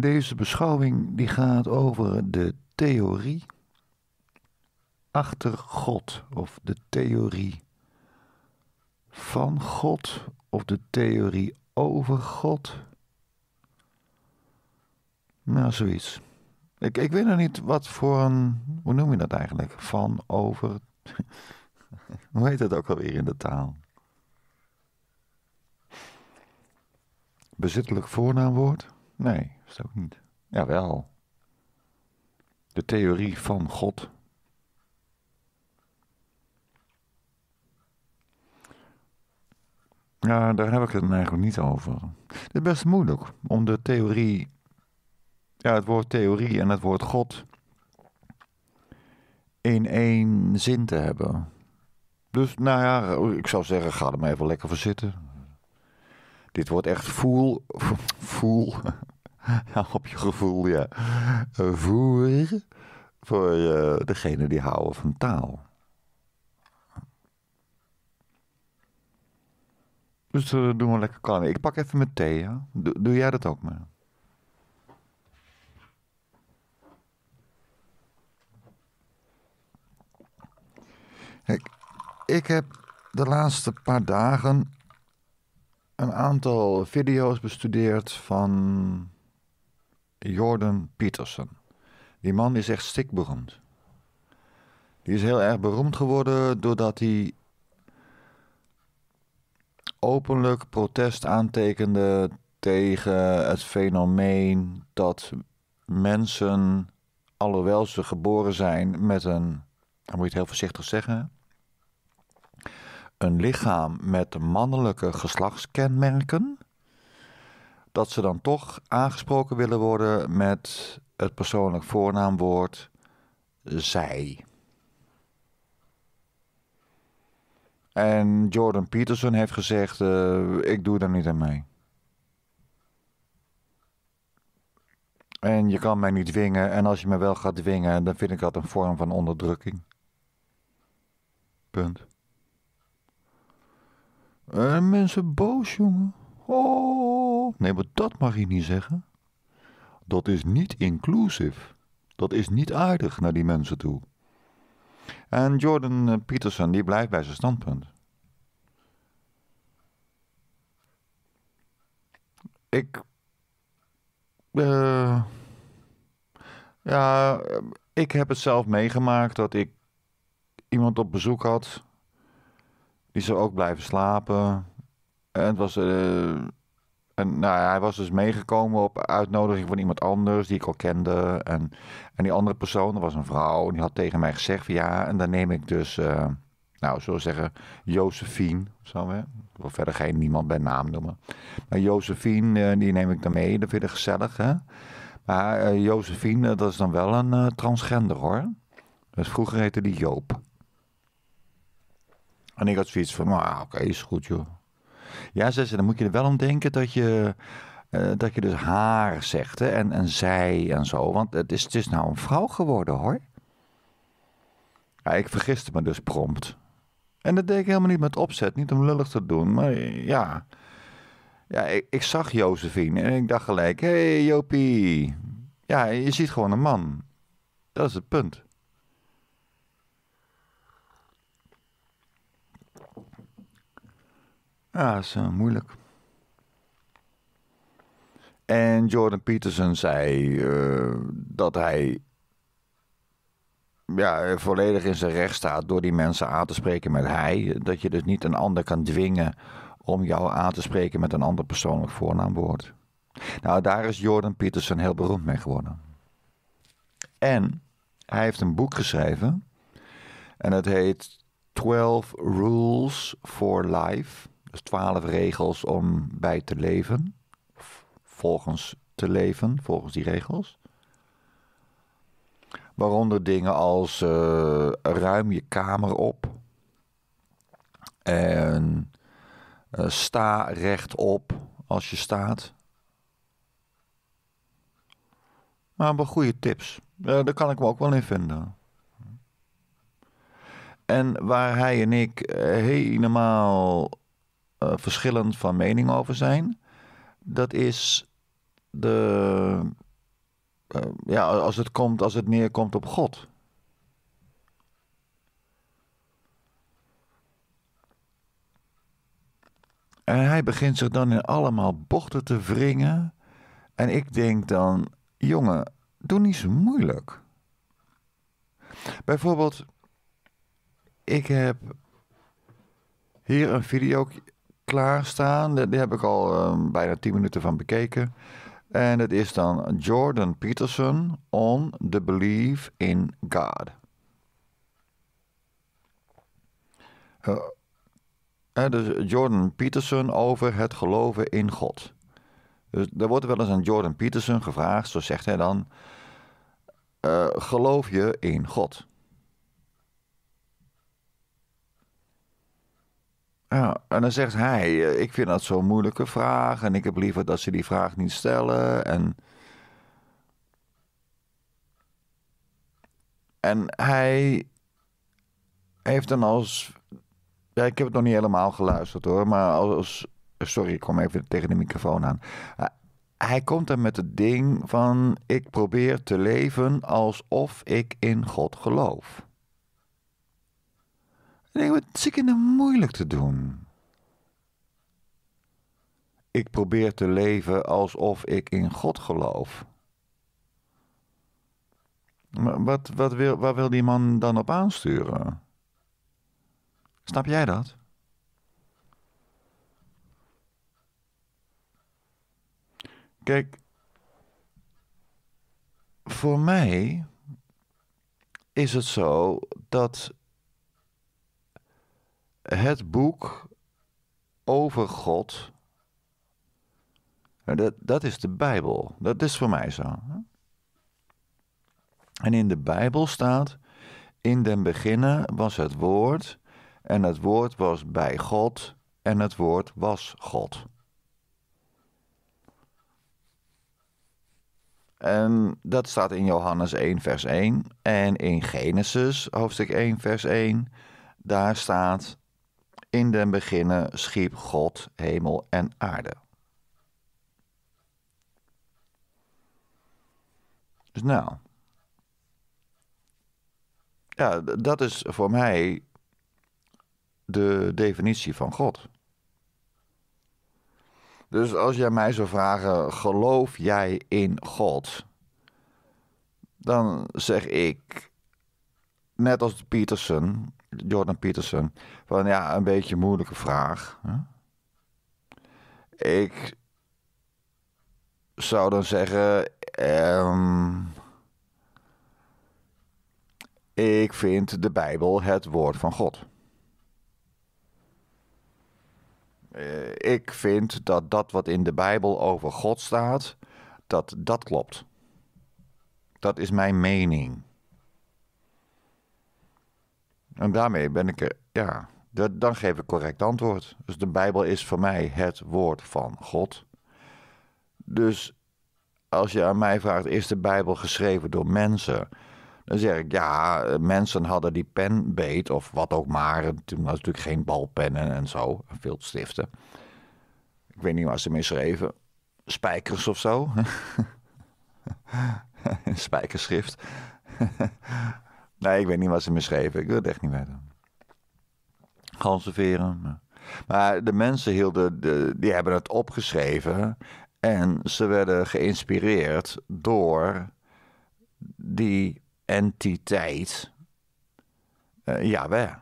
Deze beschouwing die gaat over de theorie achter God of de theorie van God of de theorie over God. Nou, zoiets. Ik, ik weet nog niet wat voor een. Hoe noem je dat eigenlijk? Van, over. hoe heet dat ook alweer in de taal? Bezittelijk voornaamwoord? Nee. Is het ook niet? Jawel. De theorie van God. Ja, daar heb ik het eigenlijk niet over. Het is best moeilijk om de theorie, ja, het woord theorie en het woord God in één zin te hebben. Dus nou ja, ik zou zeggen, ga er maar even lekker voor zitten. Dit wordt echt voel, voel, op je gevoel, ja. Eh, voer voor uh, degene die houden van taal. Dus eh, doen we lekker kalm. Ik pak even mijn thee, ja? doe, doe jij dat ook maar? Kijk, ik heb de laatste paar dagen een aantal video's bestudeerd van Jordan Peterson. Die man is echt stikberoemd. Die is heel erg beroemd geworden doordat hij openlijk protest aantekende tegen het fenomeen dat mensen, alhoewel ze geboren zijn met een, dan moet je het heel voorzichtig zeggen, een lichaam met mannelijke geslachtskenmerken, dat ze dan toch aangesproken willen worden met het persoonlijk voornaamwoord zij. En Jordan Peterson heeft gezegd: eh, Ik doe daar niet aan mee. En je kan mij niet dwingen. En als je me wel gaat dwingen, dan vind ik dat een vorm van onderdrukking. Punt. En eh, mensen boos, jongen. Oh nee, maar dat mag je niet zeggen. Dat is niet inclusief. Dat is niet aardig naar die mensen toe. En Jordan eh, Peterson, die blijft bij zijn standpunt. Ik. Eh, ja, ik heb het zelf meegemaakt dat ik iemand op bezoek had. Die zou ook blijven slapen. En het was. Eh, en nou hij was dus meegekomen op uitnodiging van iemand anders die ik al kende. En, en die andere persoon, dat was een vrouw, en die had tegen mij gezegd van ja, en dan neem ik dus, eh, nou zullen we zeggen, Josephine of zo. Hè? Ik wil verder geen niemand bij naam noemen. Maar Josephine, eh, die neem ik dan mee, dat vind ik gezellig hè. Maar uh, Josephine, dat is dan wel een transgender hoor. Dus vroeger heette die Joop. En ik had zoiets van, ah, oké, is goed joh. Ja, zei dan moet je er wel om denken dat je, eh, dat je dus haar zegt hè, en, en zij en zo. Want het is, het is nou een vrouw geworden hoor. Ja, ik vergiste me dus prompt. En dat deed ik helemaal niet met opzet, niet om lullig te doen, maar ja. Ja, ik, ik zag Jozefine en ik dacht gelijk, hé hey, Jopie. Ja, je ziet gewoon een man. Dat is het punt. Ja, dat is eh, moeilijk. En Jordan Peterson zei eh, dat hij ja, volledig in zijn recht staat door die mensen aan te spreken met hij. Dat je dus niet een ander kan dwingen om jou aan te spreken met een ander persoonlijk voornaamwoord. Nou, daar is Jordan Peterson heel beroemd mee geworden. En hij heeft een boek geschreven. En het heet 12 Rules for Life. Dus twaalf regels om bij te leven. Volgens te leven, volgens die regels. Waaronder dingen als eh, ruim je kamer op. En uh, sta rechtop als je staat. Maar wel goede tips. Uh, daar kan ik me ook wel in vinden. En waar hij en ik eh, helemaal eh, verschillend van mening over zijn. Dat is de. Eh, ja, als het, komt, als het neerkomt op God. En hij begint zich dan in allemaal bochten te wringen. En ik denk dan: jongen, doe niet zo moeilijk. Bijvoorbeeld, ik heb hier een video klaarstaan. Die heb ik al ehm, bijna 10 minuten van bekeken. En het is dan Jordan Peterson on the belief in God. Eh, dus Jordan Peterson over het geloven in God. Dus er wordt wel eens aan Jordan Peterson gevraagd, zo zegt hij dan: eh, geloof je in God? Ja, nou, en dan zegt hij, eh, ik vind dat zo'n moeilijke vraag en ik heb liever dat ze die vraag niet stellen. En, en hij heeft dan als, ja, ik heb het nog niet helemaal geluisterd hoor, maar als, sorry, ik kom even tegen de microfoon aan. Eh, hij komt dan met het ding van, ik probeer te leven alsof ik in God geloof. Nee, wat zit ik de moeilijk te doen? Ik probeer te leven alsof ik in God geloof. Maar wat, wat wil, wil die man dan op aansturen? Snap jij dat? Kijk, voor mij is het zo dat het boek over God. Nou, dat, dat is de Bijbel. Dat is voor mij zo. En in de Bijbel staat: In den beginnen was het woord, en het woord was bij God, en het woord was God. En dat staat in Johannes 1, vers 1. En in Genesis, hoofdstuk 1, vers 1, daar staat in den beginnen schiep God hemel en aarde. Dus nou. Ja, dat is voor mij de definitie van God. Dus als jij mij zou vragen: geloof jij in God? Dan zeg ik, net als Peterson, Jordan Peterson. Van ja, een beetje een moeilijke vraag. Ik zou dan zeggen. Ehm, ik vind de Bijbel het woord van God. Eh, ik vind dat dat wat in de Bijbel over God staat, dat dat klopt. Dat is mijn mening. En daarmee ben ik er, ja, dat, dan geef ik correct antwoord. Dus de Bijbel is voor mij het woord van God. Dus als je aan mij vraagt, is de Bijbel geschreven door mensen? Dan zeg ik, ja, mensen hadden die pen beet of wat ook maar. Toen was natuurlijk geen balpennen en zo, veel stiften. Ik weet niet waar ze mee schreven. Spijkers of zo. Spijkerschrift. Nee, ik weet niet wat ze me schreven. Ik weet het echt niet weten. Ganzenveren. Maar. de mensen hielden, die hebben het opgeschreven. En ze werden geïnspireerd door die entiteit. Eh, ja, wij.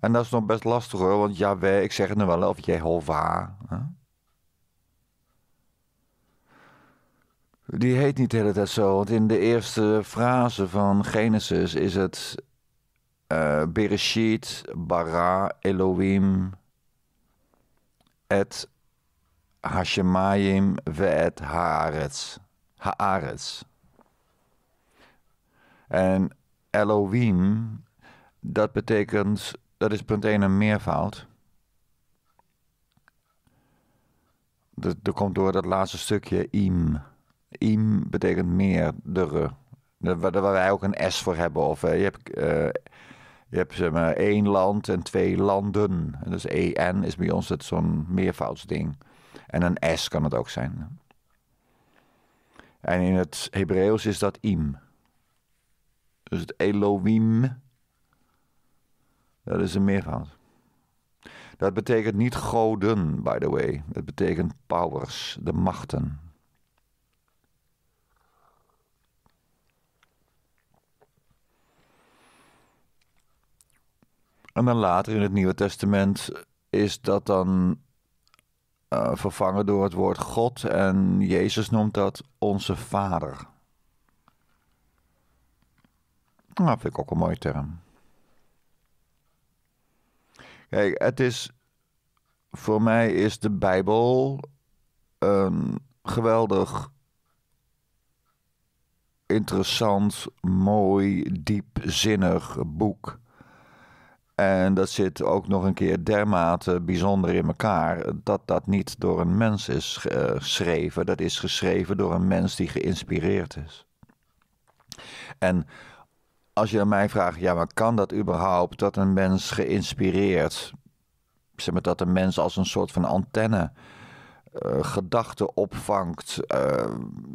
En dat is nog best lastig hoor, want wij. ik zeg het nu wel, of Jehovah. Hè? Die heet niet de hele tijd zo, want in de eerste frase van Genesis is het uh, Bereshit, Bara, Elohim, et Hashemayim, ve'et Haaretz. Haaretz. En Elohim, dat betekent, dat is punt 1 een meervoud. Dat, dat komt door dat laatste stukje im. Im betekent meerdere. Waar wij ook een S voor hebben. Of je hebt, eh, je hebt zeg maar, één land en twee landen. En dus EN is bij ons zo'n meervoudsding. En een S kan het ook zijn. En in het Hebreeuws is dat im. Dus het Elohim, dat is een meervoud. Dat betekent niet goden, by the way. Dat betekent powers, de machten. En dan later in het Nieuwe Testament is dat dan eh, vervangen door het woord God. En Jezus noemt dat onze Vader. Nou, dat vind ik ook een mooie term. Kijk, het is. Voor mij is de Bijbel een geweldig interessant, mooi, diepzinnig boek. En dat zit ook nog een keer dermate bijzonder in elkaar dat dat niet door een mens is eh, geschreven. Dat is geschreven door een mens die geïnspireerd is. En als je aan mij vraagt, ja, maar kan dat überhaupt dat een mens geïnspireerd, zeg maar dat een mens als een soort van antenne eh, gedachten opvangt. Eh,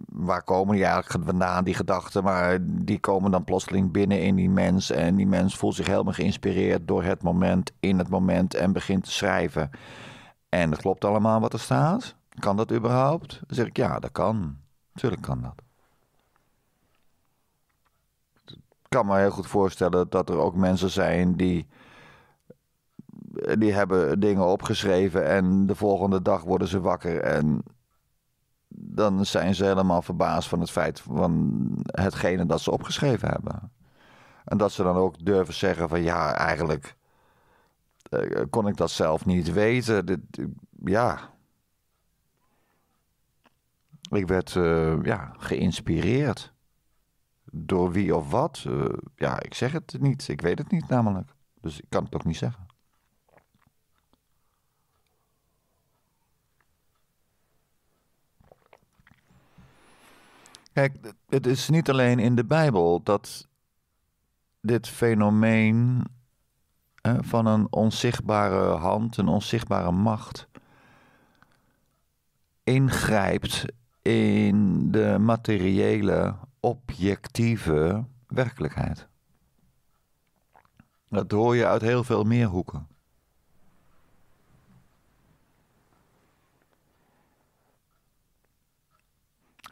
waar komen die eigenlijk vandaan, die gedachten? Maar die komen dan plotseling binnen in die mens. En die mens voelt zich helemaal geïnspireerd door het moment, in het moment en begint te schrijven. En dat klopt allemaal wat er staat. Kan dat überhaupt? Dan zeg ik ja, dat kan. Tuurlijk kan dat. Ik kan me heel goed voorstellen dat er ook mensen zijn die die hebben dingen opgeschreven en de volgende dag worden ze wakker en dan zijn ze helemaal verbaasd van het feit van hetgene dat ze opgeschreven hebben. En dat ze dan ook durven zeggen van ja, eigenlijk eh, kon ik dat zelf niet weten. Dit, ja. Ik werd eh, ja, geïnspireerd. Door wie of wat? Eh, ja, ik zeg het niet. Ik weet het niet namelijk. Dus ik kan het ook niet zeggen. Kijk, het is niet alleen in de Bijbel dat dit fenomeen hè, van een onzichtbare hand, een onzichtbare macht, ingrijpt in de materiële, objectieve werkelijkheid. Dat hoor je uit heel veel meer hoeken.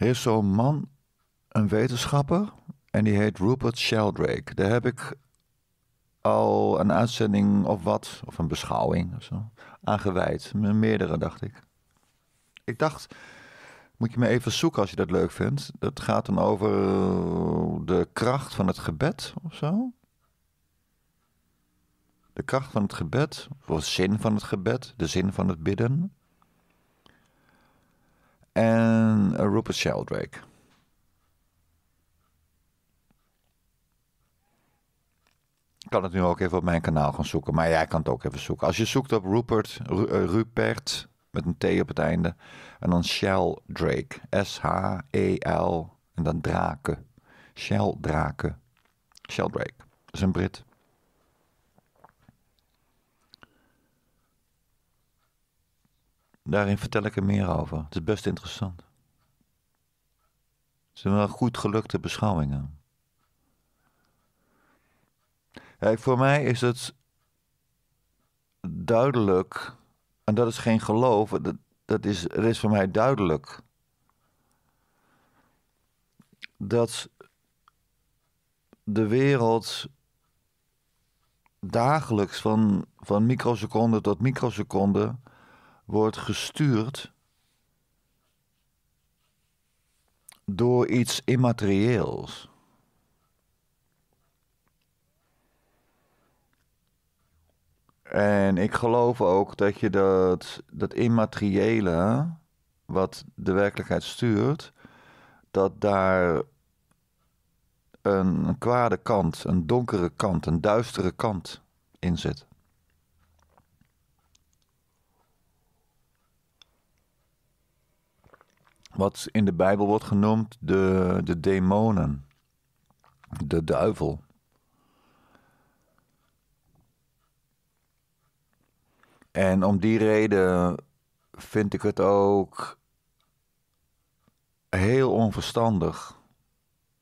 Er is zo'n man, een wetenschapper, en die heet Rupert Sheldrake. Daar heb ik al een uitzending of wat, of een beschouwing of zo, aan gewijd. Meerdere, dacht ik. Ik dacht, moet je me even zoeken als je dat leuk vindt. Dat gaat dan over eh, de kracht van het gebed of zo. De kracht van het gebed, of zin van het gebed, de zin van het bidden en eh, Rupert Sheldrake. Ik kan het nu ook even op mijn kanaal gaan zoeken, maar jij kan het ook even zoeken. Als je zoekt op Rupert, eh, Rupert met een T op het einde, en dan Sheldrake, S-H-E-L, en dan draken, Shell draken, Sheldrake, dat is een Brit. Daarin vertel ik er meer over. Het is best interessant. Het zijn wel goed gelukte beschouwingen. Kijk, voor mij is het duidelijk, en dat is geen geloof, dat, dat is, voor mij duidelijk dat de wereld dagelijks van, van microseconde tot microseconde wordt gestuurd door iets immaterieels. En ik geloof ook dat je dat, dat immateriële, wat de werkelijkheid stuurt, dat daar een, een kwade kant, een donkere kant, een duistere kant in zit. wat in de Bijbel wordt genoemd de, de demonen, de duivel. En om die reden vind ik het ook heel onverstandig,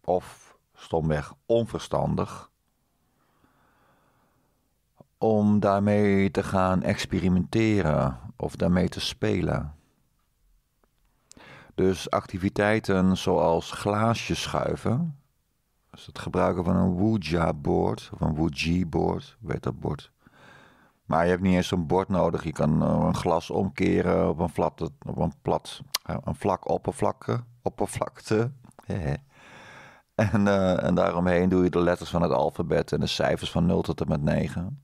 of stomweg onverstandig, om daarmee te gaan experimenteren of daarmee te spelen. Dus activiteiten zoals glaasjes schuiven, dus het gebruiken van een Wuja board of een Wuji board weet dat bord. Maar je hebt niet eens een bord nodig. Je kan eh, een glas omkeren op een, flat, op een plat, eh, een vlak oppervlakke, oppervlakte. en, eh, en daaromheen doe je de letters van het alfabet en de cijfers van 0 tot en met 9.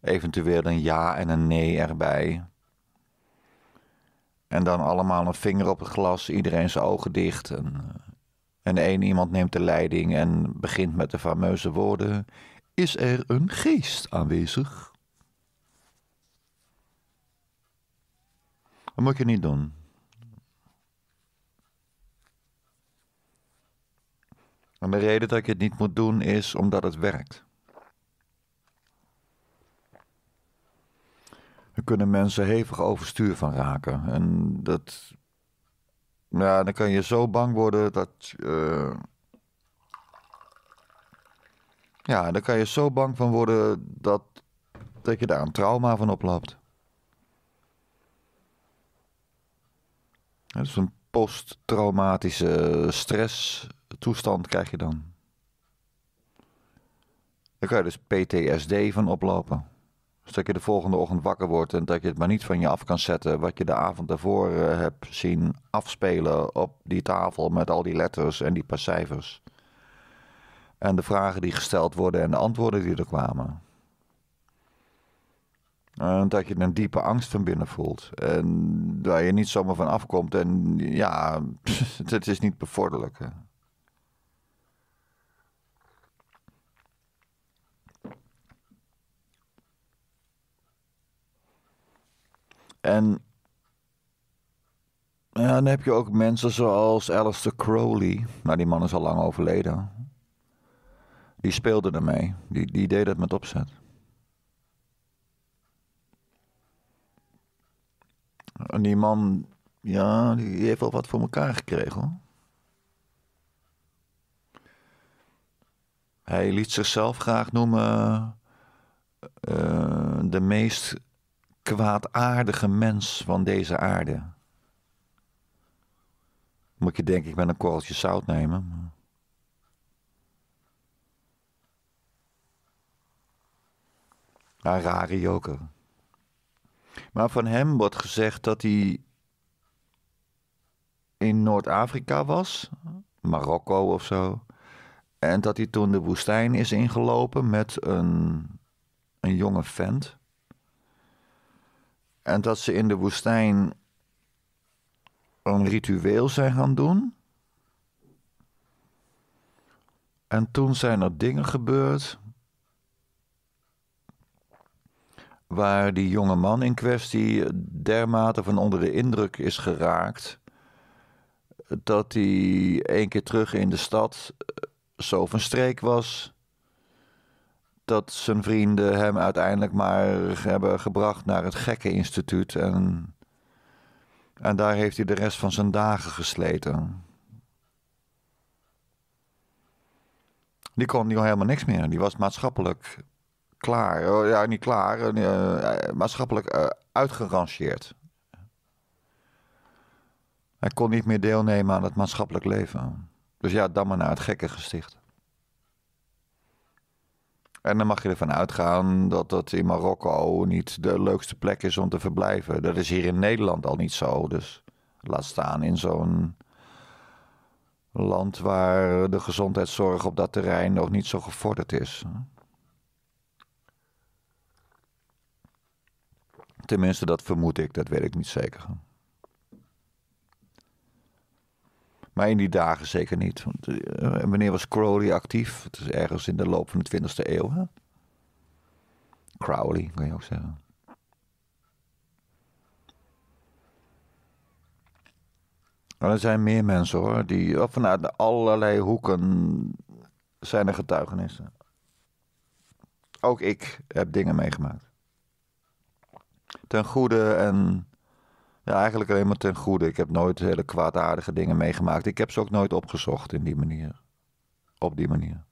Eventueel een ja en een nee erbij. En dan allemaal een vinger op het glas, iedereen zijn ogen dicht. En, eh, en één iemand neemt de leiding en begint met de fameuze woorden: Is er een geest aanwezig? Dat moet je niet doen. En de reden dat je het niet moet doen is omdat het werkt. Daar kunnen mensen hevig overstuur van raken. En dat. Ja, dan kan je zo bang worden dat. Uh, ja, dan kan je zo bang van worden dat, dat je daar een trauma van oploopt. Dat is een posttraumatische stresstoestand krijg je dan. Daar kan je dus PTSD van oplopen. Dus dat je de volgende ochtend wakker wordt en dat je het maar niet van je af kan zetten. Wat je de avond daarvoor eh, hebt zien afspelen op die tafel met al die letters en die paar cijfers. En de vragen die gesteld worden en de antwoorden die er kwamen. En dat je een diepe angst van binnen voelt. En waar je niet zomaar van afkomt. En ja, het is niet bevorderlijk. En ja, dan heb je ook mensen zoals Alistair Crowley. Nou, die man is al lang overleden. Die speelde ermee. Die, die deed het met opzet. En die man, ja, die heeft wel wat voor elkaar gekregen hoor. Hij liet zichzelf graag noemen eh, de meest kwaadaardige mens van deze aarde. Moet je denk ik met een korreltje zout nemen. Een rare joker. Maar van hem wordt gezegd dat hij in Noord-Afrika was, Marokko of zo. En dat hij toen de woestijn is ingelopen met een, een jonge vent. En dat ze in de woestijn een ritueel zijn gaan doen. En toen zijn er dingen gebeurd. Waar die jonge man in kwestie dermate van onder de indruk is geraakt. Dat hij één keer terug in de stad eh, zo van streek was dat zijn vrienden hem uiteindelijk maar hebben gebracht naar het gekke instituut. En, en daar heeft hij de rest van zijn dagen gesleten. Die kon niet kon helemaal niks meer. Die was maatschappelijk klaar. Oh, ja, niet klaar. Eh, eh, maatschappelijk uh, Hij kon niet meer deelnemen aan het maatschappelijk leven. Dus ja, dan maar naar het gekke gesticht. En dan mag je ervan uitgaan dat dat in Marokko niet de leukste plek is om te verblijven. Dat is hier in Nederland al niet zo. Dus laat staan in zo'n land waar de gezondheidszorg op dat terrein nog niet zo gevorderd is. Tenminste, dat vermoed ik, dat weet ik niet zeker. Maar in die dagen zeker niet. Want, eh, wanneer was Crowley actief? Het is ergens in de loop van de 20e eeuw. Hè? Crowley, kan je ook zeggen. er zijn meer mensen hoor, die oh, vanuit allerlei hoeken zijn er getuigenissen. Ook ik heb dingen meegemaakt. Ten goede en ja, eigenlijk alleen maar ten goede. Ik heb nooit hele kwaadaardige dingen meegemaakt. Ik heb ze ook nooit opgezocht in die manier. Op die manier.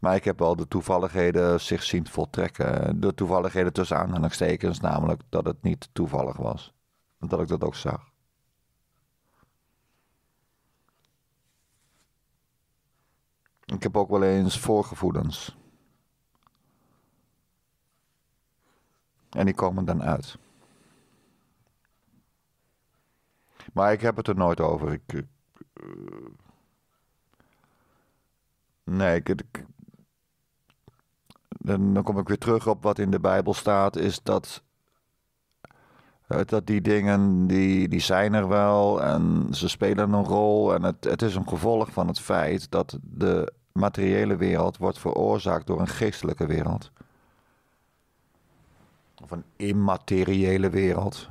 Maar ik heb wel de toevalligheden zich zien voltrekken. De toevalligheden tussen aanhalingstekens, namelijk dat het niet toevallig was. Dat ik dat ook zag. Ik heb ook wel eens voorgevoelens. En die komen dan uit. Maar ik heb het er nooit over. Ik, eh, nee, ik, dan kom ik weer terug op wat in de Bijbel staat, is dat eh, dat die dingen, die, die zijn er wel en ze spelen een rol. En het, het is een gevolg van het feit dat de materiële wereld wordt veroorzaakt door een geestelijke wereld. Of een immateriële wereld.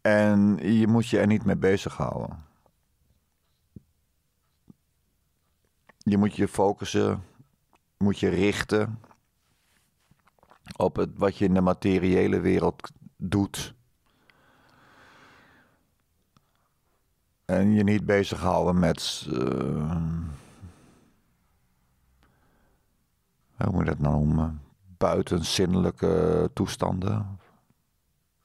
En je moet je er niet mee bezighouden. Je moet je focussen, moet je richten op het, wat je in de materiële wereld doet. En je niet bezighouden met. Eh, hoe moet je dat nou noemen? Buitenzinnelijke toestanden.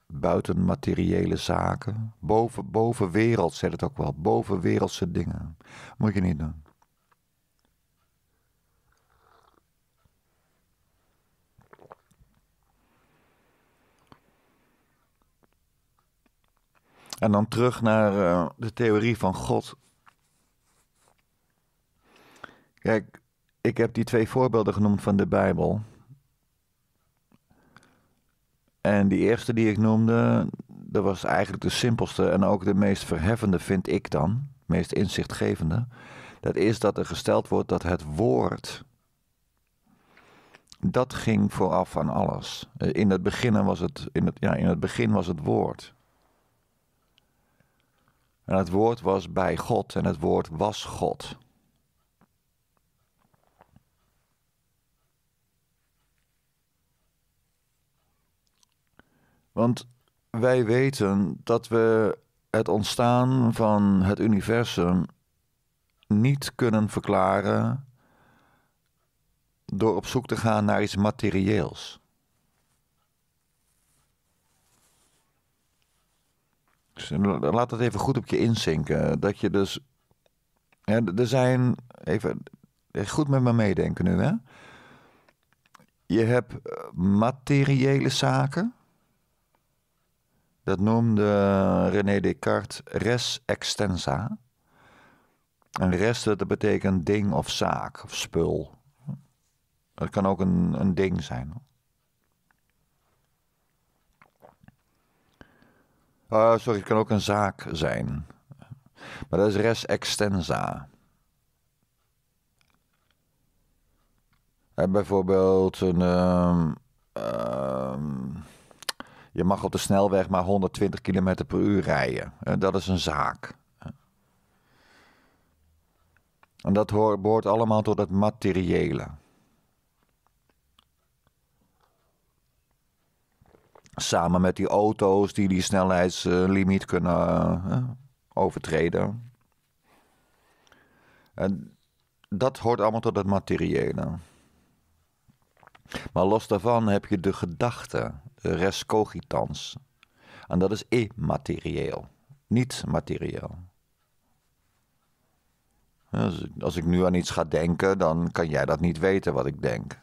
Buiten materiële zaken. Boven, bovenwereld wereld, het ook wel. bovenwereldse dingen. Moet je niet doen. En dan terug naar eh, de theorie van God. Kijk, ik heb die twee voorbeelden genoemd van de Bijbel. En die eerste die ik noemde, dat was eigenlijk de simpelste en ook de meest verheffende, vind ik dan, meest inzichtgevende. Dat is dat er gesteld wordt dat het woord, dat ging vooraf aan alles. Eh, in het begin was het, in het, ja, in het, begin was het woord. En het woord was bij God en het woord was God. Want wij weten dat we het ontstaan van het universum niet kunnen verklaren door op zoek te gaan naar iets materieels. Dus, eh, laat dat even goed op je inzinken. Dat je dus. er zijn. Even eh, goed met me meedenken nu, hè? Je hebt eh, materiële zaken. Dat noemde René Descartes res extensa. En res, dat betekent ding of zaak of spul. Het kan ook een, een ding zijn. Uh, sorry, het kan ook een zaak zijn. Maar dat is res extensa. bijvoorbeeld een. Ehm, ehm, je mag op de snelweg maar 120 km per uur rijden. Eh, dat is een zaak. Eh. En dat behoort allemaal tot het materiële. Samen met die auto's die die snelheidslimiet kunnen eh, overtreden. En dat hoort allemaal tot het materiële. Maar los daarvan heb je de gedachte res cogitans. En dat is immaterieel, niet materieel. als ik nu aan iets ga denken, dan kan jij dat niet weten wat ik denk.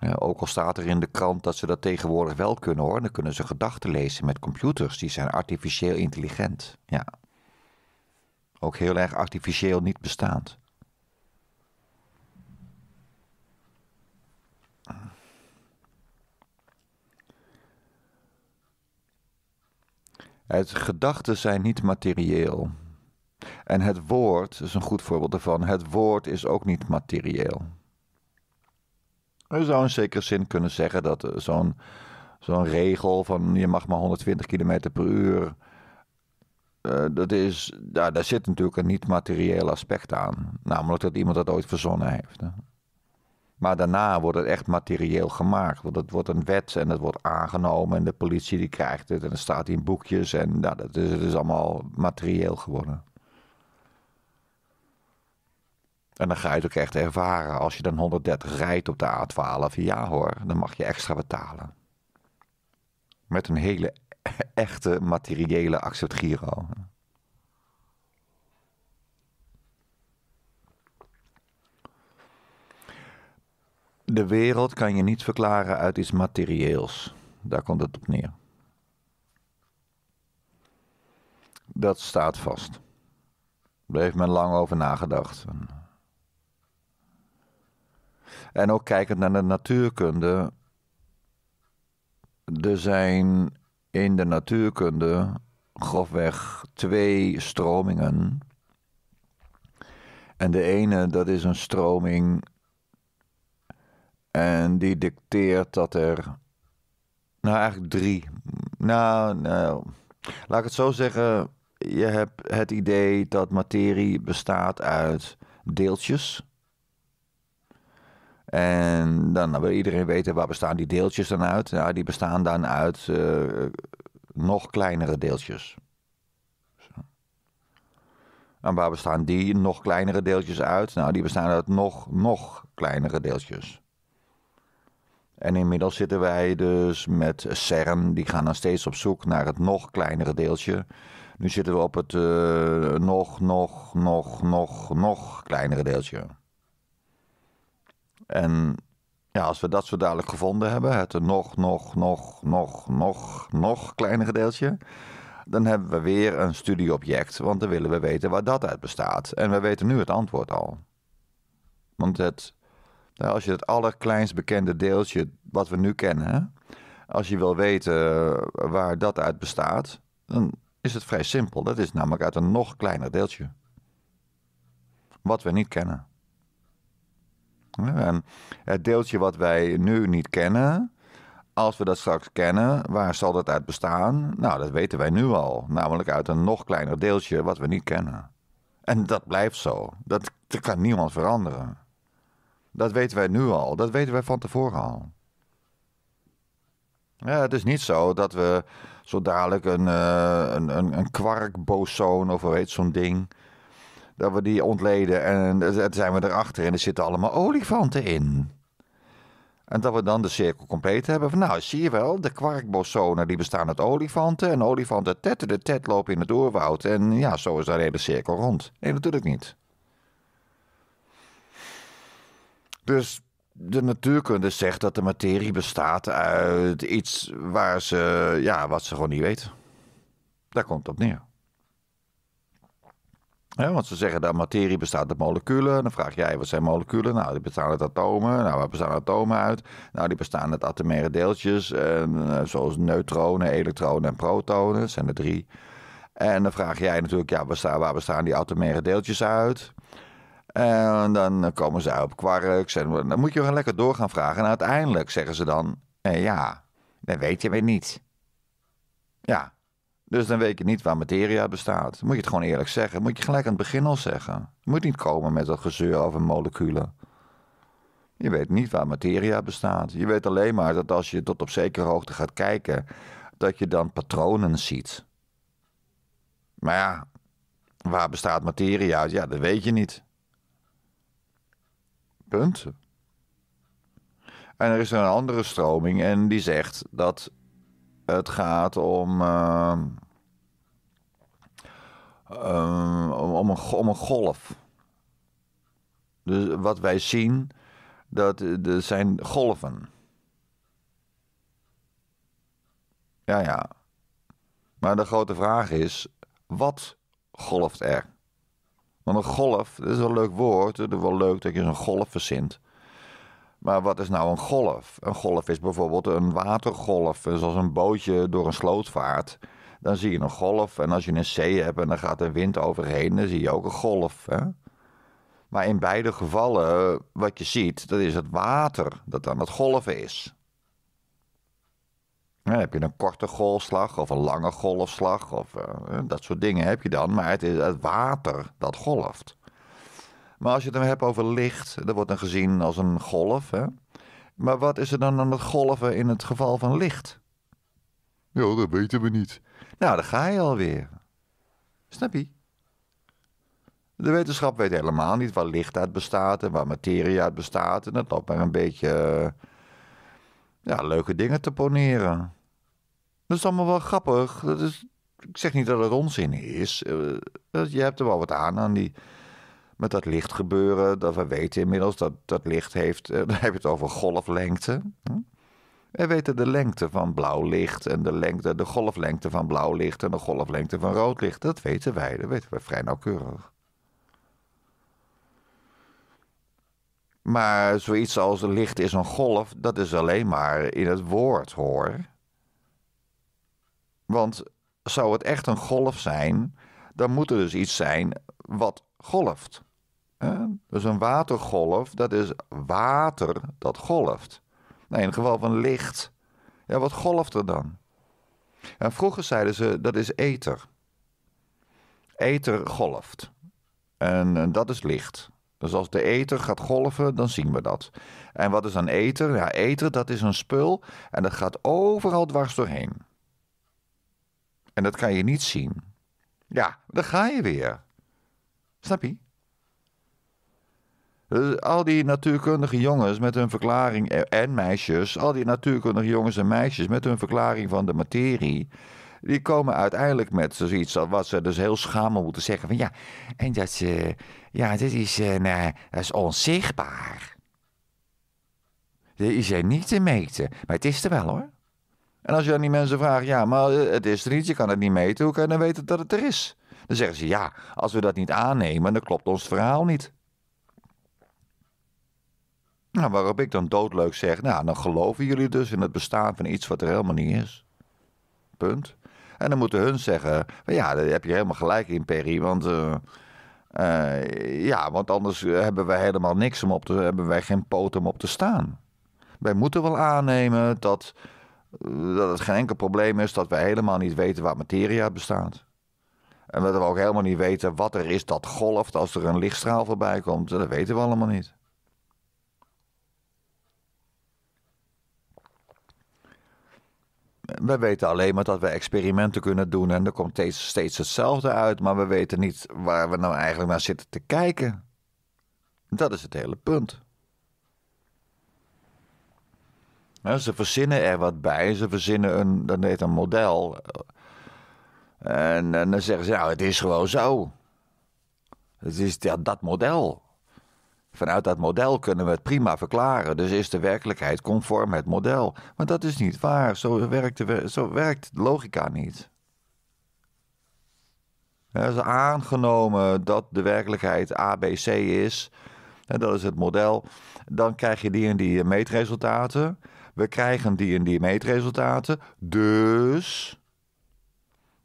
Ja, ook al staat er in de krant dat ze dat tegenwoordig wel kunnen hoor, dan kunnen ze gedachten lezen met computers. Die zijn artificieel intelligent. Ja. Ook heel erg artificieel niet bestaand. Het gedachten zijn niet materieel. En het woord is een goed voorbeeld ervan. Het woord is ook niet materieel. Je zou in zekere zin kunnen zeggen dat eh, zo'n zo'n regel van je mag maar 120 km per uur. Eh, dat is, nou, daar zit natuurlijk een niet-materieel aspect aan. Namelijk dat iemand dat ooit verzonnen heeft. Hè? Maar daarna wordt het echt materieel gemaakt. Want het wordt een wet en het wordt aangenomen en de politie die krijgt het en het staat in boekjes en nou, dat is, het is allemaal materieel geworden. En dan ga je het ook echt ervaren. Als je dan 130 rijdt op de A12, ja hoor, dan mag je extra betalen. Met een hele e-, echte materiële accept Giro. de wereld kan je niet verklaren uit iets materieels. Daar komt het op neer. Dat staat vast. Daar heeft men lang over nagedacht. En ook kijkend naar de natuurkunde. Er zijn in de natuurkunde grofweg twee stromingen. En de ene, dat is een stroming en die dicteert dat er. Nou, eigenlijk drie. Nou, nou, laat ik het zo zeggen. Je hebt het idee dat materie bestaat uit deeltjes. En dan nou, wil iedereen weten waar bestaan die deeltjes dan uit. Nou, die bestaan dan uit eh, nog kleinere deeltjes. Zo. En waar bestaan die nog kleinere deeltjes uit? Nou, die bestaan uit nog, nog kleinere deeltjes. En inmiddels zitten wij dus met CERN, die gaan dan steeds op zoek naar het nog kleinere deeltje. Nu zitten we op het eh, nog, nog, nog, nog, nog kleinere deeltje. En ja, als we dat zo dadelijk gevonden hebben, het nog, nog, nog, nog, nog, nog kleinere deeltje, dan hebben we weer een studieobject, want dan willen we weten waar dat uit bestaat. En we weten nu het antwoord al. Want het nou, als je het allerkleinst bekende deeltje wat we nu kennen, als je wil weten eh, waar dat uit bestaat, dan is het vrij simpel. Dat is namelijk uit een nog kleiner deeltje. Wat we niet kennen. En het deeltje wat wij nu niet kennen, als we dat straks kennen, waar zal dat uit bestaan? Nou, dat weten wij nu al. Namelijk uit een nog kleiner deeltje wat we niet kennen. En dat blijft zo. dat kan niemand veranderen. Dat weten wij nu al. Dat weten wij van tevoren al. Ja, het is niet zo dat we zo dadelijk een, uh, een, een, een kwarkbosoon of weet zo'n ding. Dat we die ontleden en dan zijn we erachter en er zitten allemaal olifanten in. En dat we dan de cirkel compleet hebben van nou zie je wel, de kwarkbosonen die bestaan uit olifanten. En olifanten tetten de tet lopen in het doorwoud En ja, zo is de hele cirkel rond. Nee, natuurlijk niet. Dus de natuurkunde zegt dat de materie bestaat uit iets waar ze, ja, wat ze gewoon niet weten. Daar komt het op neer. Ja, want ze zeggen dat materie bestaat uit moleculen. dan vraag jij, wat zijn moleculen? Nou, die bestaan uit atomen. Nou, waar bestaan atomen uit? Nou, die bestaan uit atomaire deeltjes. En, eh, zoals neutronen, elektronen en protonen. Dat zijn er drie. En dan vraag jij natuurlijk, ja, waar bestaan die atomaire deeltjes uit? En dan komen ze op kwarks. dan moet je gewoon lekker door gaan vragen. En uiteindelijk zeggen ze dan: eh, ja, dat weet je weer niet. Ja, dus dan weet je niet waar materia bestaat. moet je het gewoon eerlijk zeggen. Moet je gelijk aan het begin al zeggen. moet niet komen met dat gezeur over moleculen. Je weet niet waar materia bestaat. Je weet alleen maar dat als je tot op zekere hoogte gaat kijken, dat je dan patronen ziet. Maar ja, waar bestaat materia? uit? Ja, dat weet je niet. En er is een andere stroming en die zegt dat het gaat om. Ehm, ehm, om, een, om een golf. Dus wat wij zien, dat, dat zijn golven. Ja, ja. Maar de grote vraag is: wat golft er? Want een golf, dat is wel een leuk woord. Het is wel leuk dat je een golf verzint. Maar wat is nou een golf? Een golf is bijvoorbeeld een watergolf. zoals dus een bootje door een sloot vaart, dan zie je een golf. En als je een zee hebt en dan gaat de wind overheen, dan zie je ook een golf. Hè? Maar in beide gevallen, wat je ziet, dat is het water dat aan het golven is heb je een korte golfslag of een lange golfslag of eh, eh, dat soort dingen heb je dan. Maar het is het water dat golft. Maar als je het dan hebt over licht, dat wordt dan gezien als een golf. Hè? Maar wat is er dan aan het golven in het geval van licht? Ja, dat weten we niet. Nou, daar ga je alweer. Snap je? De wetenschap weet helemaal niet waar licht uit bestaat en waar materie uit bestaat. En dat loopt maar een beetje eh, ja, leuke dingen te poneren. Dat is allemaal wel grappig. Dat is, ik zeg niet dat het onzin is. Eh, je hebt er wel wat aan aan die. Met dat licht gebeuren, dat we weten inmiddels dat dat licht heeft. Daar eh, dan heb je het over golflengte. We weten de lengte van blauw licht en de, lengte, de golflengte van blauw licht en de golflengte van rood licht. Dat weten wij, dat weten wij vrij nauwkeurig. Maar zoiets als licht is een golf, dat is alleen maar in het woord hoor. Want zou het echt een golf zijn, dan moet er dus iets zijn wat golft. Dus een watergolf, dat is water dat golft. Nou, in het geval van licht, ja, wat golft er dan? En vroeger zeiden ze dat is ether. Ether golft. En, en dat is licht. Dus als de ether gaat golven, dan zien we dat. En wat is dan ether? Ja, ether dat is een spul en dat gaat overal dwars doorheen. En dat kan je niet zien. Ja, daar ga je weer. Snap je? Eh, al die natuurkundige jongens met hun verklaring eh, en meisjes, al die natuurkundige jongens en meisjes met hun verklaring van de materie, die komen uiteindelijk met zoiets wat ze dus heel schamel moeten zeggen. Van ja, en dat, uh, ja, dit is, uh, dat is onzichtbaar. die is er niet te meten. Maar het is er wel hoor. En als je aan die mensen vraagt, ja, maar eh, het is er niet, je kan het niet meten, hoe kan je dan weten dat het er is? Dan zeggen ze, ja, als we dat niet aannemen, dan klopt ons verhaal niet. Nou, waarop ik dan doodleuk zeg, nou, dan geloven jullie dus in het bestaan van iets wat er helemaal niet is. Punt. En dan moeten hun zeggen: ja, daar heb je helemaal gelijk in, Perry. Want. Eh, eh, ja, want anders hebben wij helemaal niks om op te. hebben wij geen poot om op te staan. Wij moeten wel aannemen dat. Eh, dat het geen enkel probleem is dat wij helemaal niet weten waar materia bestaat. En dat we ook helemaal niet weten wat er is dat golft als er een lichtstraal voorbij komt. Dat weten we allemaal niet. we weten alleen maar dat we experimenten kunnen doen en er komt steeds, steeds hetzelfde uit, maar we weten niet waar we nou eigenlijk naar zitten te kijken. Dat is het hele punt. ze verzinnen er wat bij, ze verzinnen een, dat een model. En, dan zeggen ze, nou het is gewoon zo. Het is ja, dat model vanuit dat model kunnen we het prima verklaren. Dus is de werkelijkheid conform het model. Maar dat is niet waar. Zo werkt zo werkt de logica niet. Als aangenomen dat de werkelijkheid ABC is. En dat is het model. Dan krijg je die en die meetresultaten. We krijgen die en die meetresultaten. Dus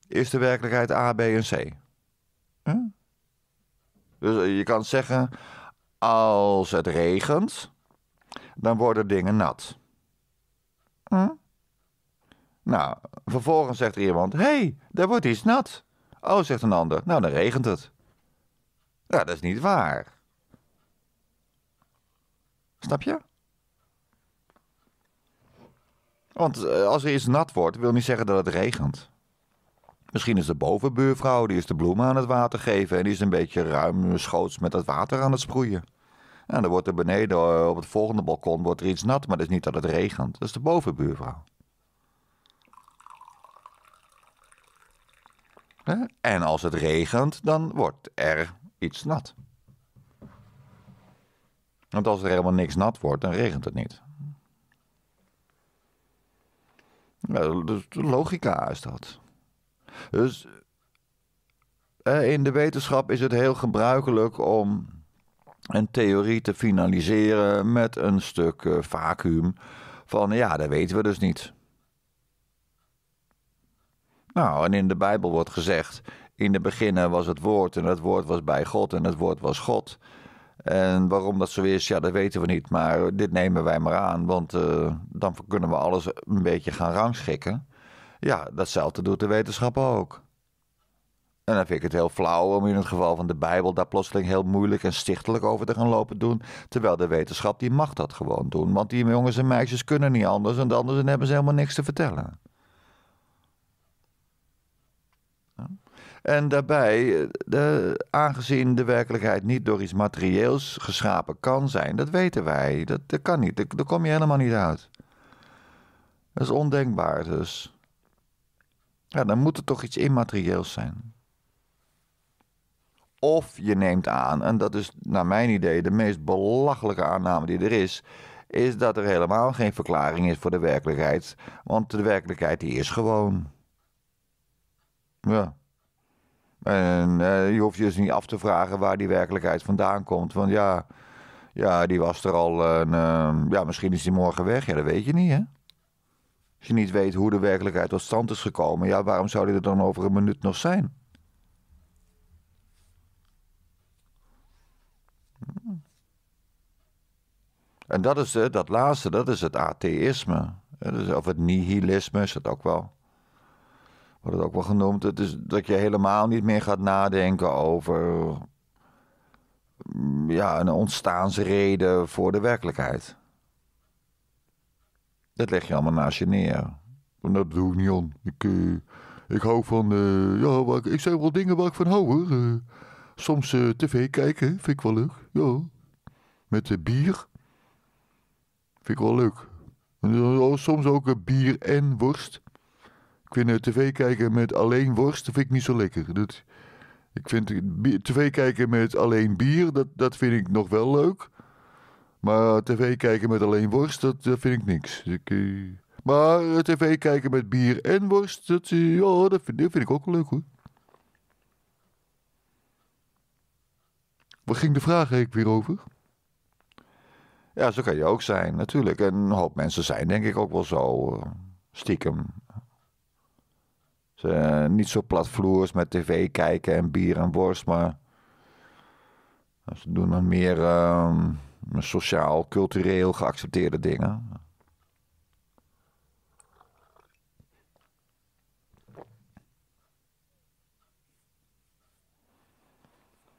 is de werkelijkheid A, B en C. Hm? Dus eh, je kan zeggen, als het regent, dan worden dingen nat. Hm? Nou, vervolgens zegt er iemand: Hé, hey, daar wordt iets nat. Oh, zegt een ander: Nou, dan regent het. Ja, dat is niet waar. Snap je? Want eh, als er iets nat wordt, wil niet zeggen dat het regent. Misschien is de bovenbuurvrouw, die is de bloemen aan het water geven en die is een beetje ruim schoots met het water aan het sproeien. En dan wordt er beneden eh, op het volgende balkon wordt er iets nat, maar dat is niet dat het regent. Dat is de bovenbuurvrouw. En als het regent, dan wordt er iets nat. Want als er helemaal niks nat wordt, dan regent het niet. Dus logica is dat. Dus eh, in de wetenschap is het heel gebruikelijk om een theorie te finaliseren met een stuk eh, vacuüm van ja, dat weten we dus niet. Nou, en in de Bijbel wordt gezegd: in het begin was het woord en het woord was bij God en het woord was God. En waarom dat zo is, ja, dat weten we niet. Maar dit nemen wij maar aan, want eh, dan kunnen we alles een beetje gaan rangschikken. Ja, datzelfde doet de wetenschap ook. En dan vind ik het heel flauw om in het geval van de Bijbel daar plotseling heel moeilijk en stichtelijk over te gaan lopen doen. Terwijl de wetenschap die mag dat gewoon doen. Want die jongens en meisjes kunnen niet anders en anders en hebben ze helemaal niks te vertellen. En daarbij, eh, de, aangezien de werkelijkheid niet door iets materieels geschapen kan zijn, dat weten wij. Dat, dat kan niet. Daar kom je helemaal niet uit. Dat is ondenkbaar dus. Ja, dan moet er toch iets immaterieels zijn. Of je neemt aan, en dat is naar mijn idee de meest belachelijke aanname die er is, is dat er helemaal geen verklaring is voor de werkelijkheid, want de werkelijkheid die is gewoon. Ja. En eh, je hoeft je dus niet af te vragen waar die werkelijkheid vandaan komt. Want ja, ja die was er al. een. Eh, ehm, ja, misschien is die morgen weg. Ja, dat weet je niet, hè? je niet weet hoe de werkelijkheid tot stand is gekomen, ja, waarom zou die er dan over een minuut nog zijn? Hm. En dat, is, eh, dat laatste, dat is het atheïsme. Dus of het nihilisme is dat ook wel. Wordt het ook wel genoemd. Het is dat je helemaal niet meer gaat nadenken over hm, ja, een ontstaansreden voor de werkelijkheid. Dat leg je allemaal naast je neer. Dat doe ik niet aan. Ik, eh, ik hou van. Eh, ja, ik, zeg wel dingen waar ik van hou hoor. Eh, soms tv kijken vind ik wel leuk. Ja. Met bier. Vind ik wel leuk. Oh, soms ook bier en worst. Ik vind tv kijken met alleen worst vind ik niet zo lekker. ik vind tv kijken met alleen bier, dat, dat vind ik nog wel leuk. Maar tv kijken met alleen worst, dat, dat eh, vind ik niks. Eh, maar eh, tv kijken met bier en worst, dat, ja, dat, vind, ik ook wel leuk hoor. Waar ging de vraag eigenlijk weer over? Ja, zo kan je ook zijn, natuurlijk. En een hoop mensen zijn denk ik ook wel zo. stiekem. Ze, niet zo platvloers met tv kijken en bier en worst, maar... Ze doen dan meer... Ehm, sociaal, cultureel geaccepteerde dingen.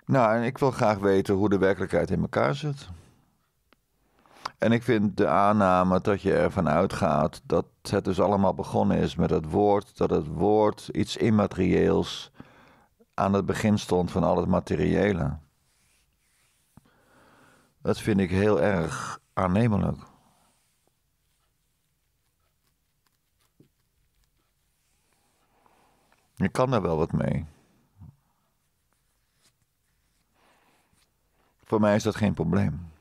Nou, en ik wil graag weten hoe de werkelijkheid in elkaar zit. En ik vind de aanname dat je ervan uitgaat dat het dus allemaal begonnen is met het woord, dat het woord iets immaterieels aan het begin stond van al het materiële. Dat vind ik heel erg aannemelijk. Je kan daar wel wat mee. Voor mij is dat geen probleem.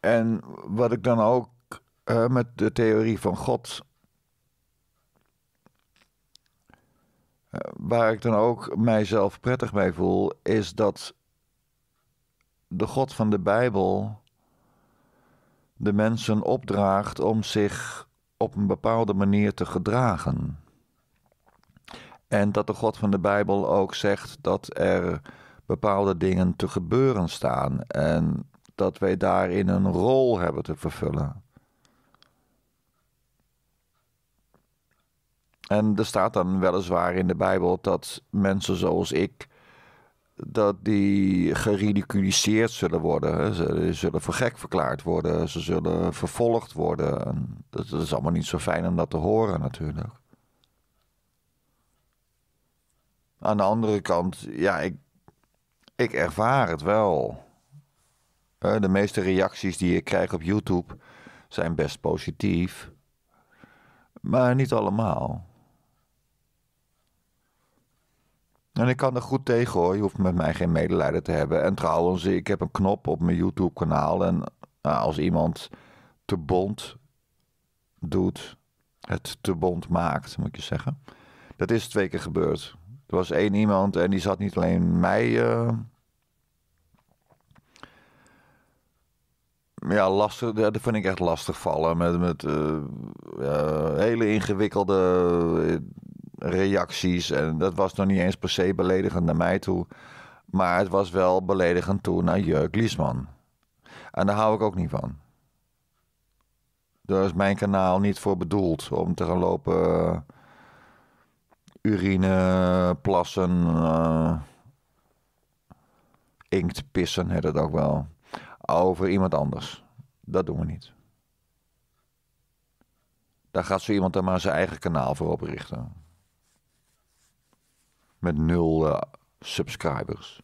En wat ik dan ook eh, met de theorie van God Eh, waar ik dan ook mijzelf prettig bij voel, is dat de God van de Bijbel de mensen opdraagt om zich op een bepaalde manier te gedragen. En dat de God van de Bijbel ook zegt dat er bepaalde dingen te gebeuren staan en dat wij daarin een rol hebben te vervullen. En er staat dan weliswaar in de Bijbel dat mensen zoals ik, dat die geridiculiseerd zullen worden. Ze zullen voor gek verklaard worden, ze zullen vervolgd worden. dat is allemaal niet zo fijn om dat te horen natuurlijk. Aan de andere kant, ja, ik, ik ervaar het wel. De meeste reacties die ik krijg op YouTube zijn best positief. Maar niet allemaal. En ik kan er goed tegen hoor. Je hoeft met mij geen medelijden te hebben. En trouwens, ik heb een knop op mijn YouTube-kanaal. En nou, als iemand te bond doet, het te bond maakt, moet je zeggen. Dat is twee keer gebeurd. Er was één iemand en die zat niet alleen mij. Eh, ja, lastig, dat vind ik echt lastig vallen. Met, met eh, eh, hele ingewikkelde reacties. En dat was nog niet eens per se beledigend naar mij toe. Maar het was wel beledigend toe naar Jurk Liesman. En daar hou ik ook niet van. Daar is mijn kanaal niet voor bedoeld om te gaan lopen. Eh, urine, plassen, uh, inkt, pissen, heet het ook wel. Over iemand anders. Dat doen we niet. Daar gaat zo iemand dan maar zijn eigen kanaal voor oprichten met nul eh, subscribers.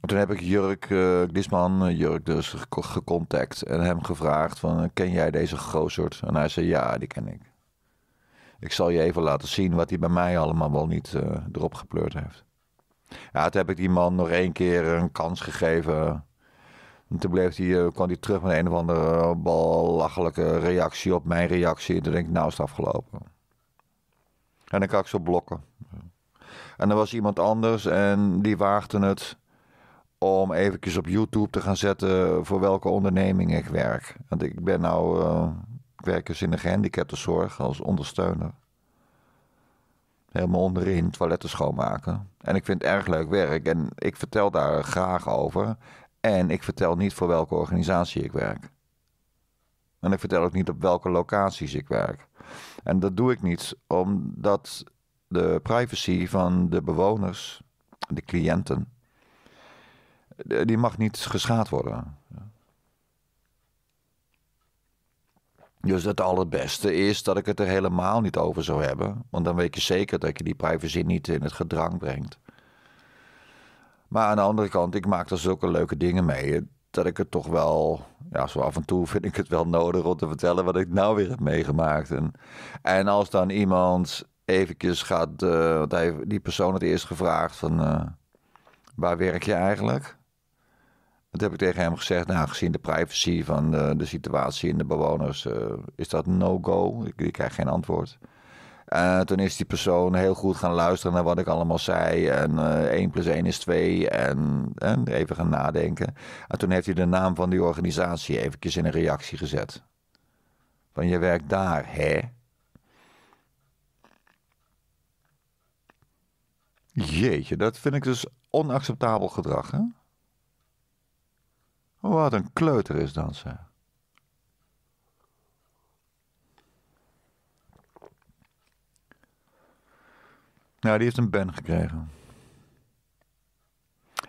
En toen heb ik Jurk uh, eh, Disman, eh, Jurk dus, gecontact en hem gevraagd van, ken jij deze gozer? En hij zei, ja, die ken ik. Ik zal je even laten zien wat hij bij mij allemaal wel niet erop gepleurd heeft. Ja, toen heb ik die man nog één keer een kans gegeven. En toen bleef hij, kwam hij terug met een of andere belachelijke reactie op mijn reactie. En toen denk ik, nou is het afgelopen. En dan kan ik zo blokken. En er was iemand anders en die waagde het om eventjes op YouTube te gaan zetten voor welke onderneming ik werk. Want ik ben nou, uh, ik werk dus in de gehandicaptenzorg als ondersteuner. Helemaal onderin, toiletten schoonmaken. En ik vind het erg leuk werk en ik vertel daar graag over. En ik vertel niet voor welke organisatie ik werk. En ik vertel ook niet op welke locaties ik werk. En dat doe ik niet omdat de privacy van de bewoners, de cliënten, eh, die mag niet geschaad worden. Dus het allerbeste is dat ik het er helemaal niet over zou hebben. Want dan weet je zeker dat je die privacy niet in het gedrang brengt. Maar aan de andere kant, ik maak er zulke leuke dingen mee eh, dat ik het toch wel ja, zo af en toe vind ik het wel nodig om te vertellen wat ik nou weer heb meegemaakt. En, en als dan iemand eventjes gaat, eh, want hij, die persoon had eerst gevraagd van, eh, waar werk je eigenlijk? Dat heb ik tegen hem gezegd, nou, gezien de privacy van de, eh, de situatie in de bewoners, is dat no-go? Ik, ik, krijg geen antwoord. Uh, toen is die persoon heel goed gaan luisteren naar wat ik allemaal zei. En uh, eh, 1 plus 1 is 2. En, even gaan nadenken. En toen heeft hij de naam van die organisatie eventjes in een reactie gezet. Van je werkt daar, hè? Jeetje, dat vind ik dus onacceptabel gedrag, hè? Wat een kleuter is dan zeg. Nou, die heeft een ban gekregen.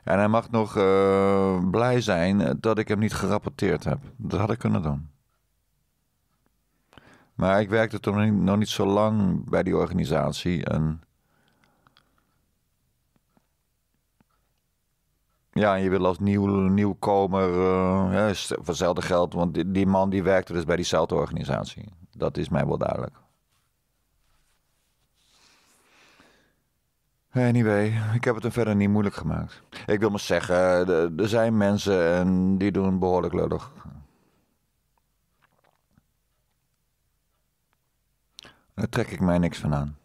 En hij mag nog eh, blij zijn dat ik hem niet gerapporteerd heb. Dat had ik kunnen doen. Maar ik werkte toen nog niet zo lang bij die organisatie. En Ja, en je wil als nieuw, nieuwkomer, uh, geld, want die, die, man die werkte dus bij diezelfde organisatie. Dat is mij wel duidelijk. Anyway, ik heb het hem verder niet moeilijk gemaakt. Ik wil maar zeggen, er zijn mensen en die doen behoorlijk lullig. Daar trek ik mij niks van aan.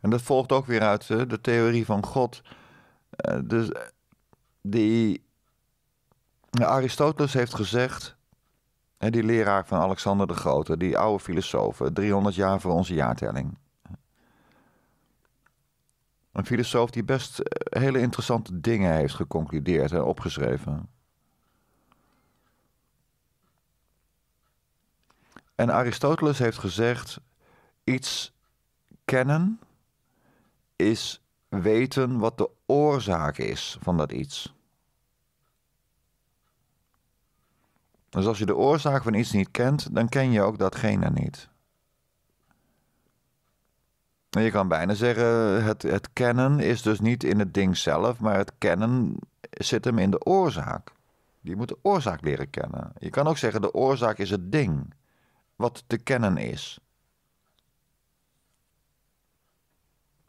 En dat volgt ook weer uit de theorie van God. Eh, dus eh, die Aristoteles heeft gezegd He, die leraar van Alexander de Grote, die oude filosoof, 300 eh, jaar voor onze jaartelling. Een filosoof die best eh, hele interessante dingen heeft geconcludeerd en opgeschreven. En Aristoteles heeft gezegd: iets kennen is weten wat de oorzaak is van dat iets. Dus als je de oorzaak van iets niet kent, dan ken je ook datgene niet. En je kan bijna zeggen, het, het kennen is dus niet in het ding zelf, maar het kennen zit hem in de oorzaak. Je moet de oorzaak leren kennen. Je kan ook zeggen, de oorzaak is het ding wat te kennen is.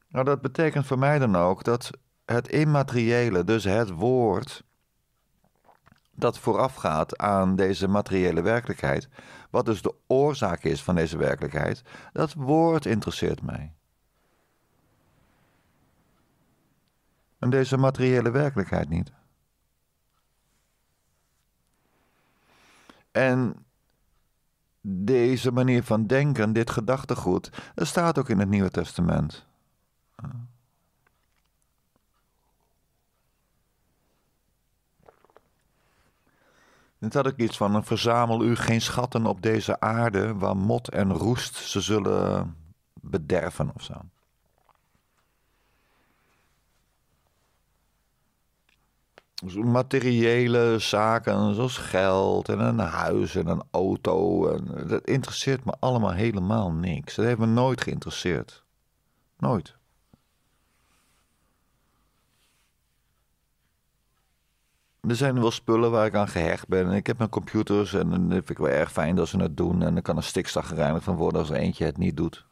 Nou, dat betekent voor mij dan ook dat het immateriële, dus het woord, dat voorafgaat aan deze materiële werkelijkheid. Wat dus de oorzaak is van deze werkelijkheid, dat woord interesseert mij. En deze materiële werkelijkheid niet. En deze manier van denken, dit gedachtegoed, dat staat ook in het Nieuwe Testament. Dat had ik iets van een verzamel u geen schatten op deze aarde waar mot en roest ze zullen bederven of zo. Dus materiële zaken zoals geld en een huis en een auto. En, dat interesseert me allemaal helemaal niks. Dat heeft me nooit geïnteresseerd. Nooit. er zijn wel spullen waar ik aan gehecht ben. ik heb mijn computers en dan vind ik wel erg fijn dat ze het doen. En dan kan een stikstag gereinigd van worden als er eentje het niet doet.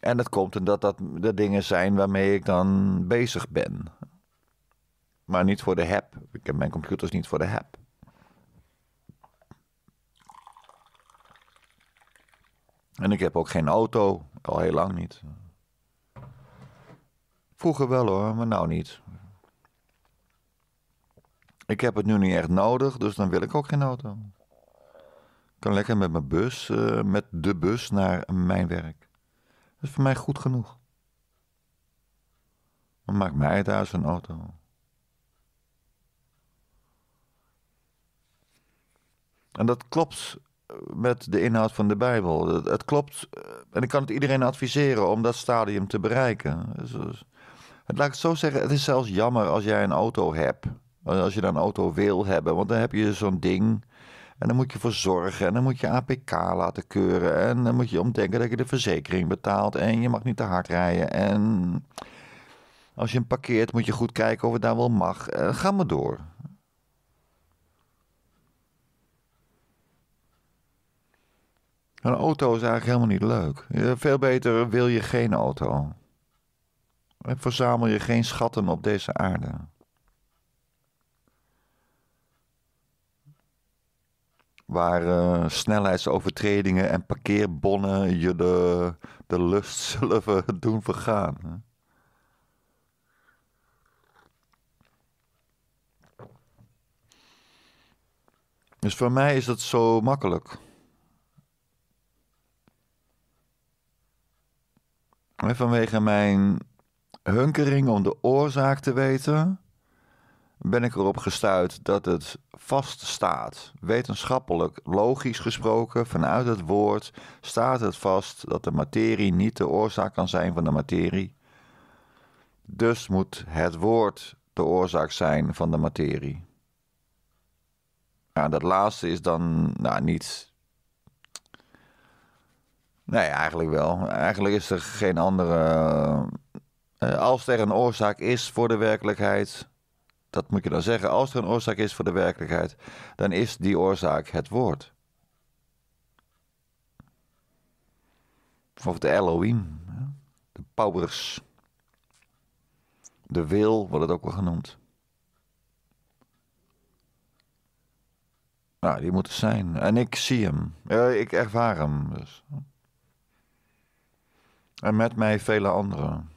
En dat komt omdat dat de dingen zijn waarmee ik dan bezig ben. Maar niet voor de heb. Ik heb mijn computers niet voor de heb. En ik heb ook geen auto. Al heel lang niet. Vroeger wel hoor, maar nou niet. Ik heb het nu niet echt nodig, dus dan wil ik ook geen auto. Ik kan lekker met mijn bus, eh, met de bus naar mijn werk. Dat is voor mij goed genoeg. Dan maakt mij daar een auto? En dat klopt eh, met de inhoud van de Bijbel. Het, klopt, eh, en ik kan het iedereen adviseren om dat stadium te bereiken. Dus, het, laat ik zo zeggen, het is zelfs jammer als jij een auto hebt als je dan een auto wil hebben, want dan heb je zo'n ding. En dan moet je voor zorgen. En dan moet je APK laten keuren. En dan moet je omdenken dat je de verzekering betaalt. En je mag niet te hard rijden. En als je hem parkeert, moet je goed kijken of het daar wel mag. Eh, ga maar door. Een auto is eigenlijk helemaal niet leuk. Veel beter wil je geen auto. En verzamel je geen schatten op deze aarde. Waar eh, snelheidsovertredingen en parkeerbonnen je de, de lust zullen doen vergaan. Dus voor mij is dat zo makkelijk. En vanwege mijn hunkering om de oorzaak te weten, ben ik erop gestuurd dat het vaststaat. Wetenschappelijk, logisch gesproken, vanuit het woord staat het vast dat de materie niet de oorzaak kan zijn van de materie. Dus moet het woord de oorzaak zijn van de materie. Ja, nou, dat laatste is dan nou, niet. Nee, eigenlijk wel. Eigenlijk is er geen andere. Eh, eh, als er een oorzaak is voor de werkelijkheid, dat moet je dan zeggen, als er een oorzaak is voor de werkelijkheid, dan is die oorzaak het woord. Of de Elohim, de powers, de wil wordt het ook wel genoemd. Nou, die moet er zijn. En ik zie hem. ik ervaar hem dus. En met mij vele anderen.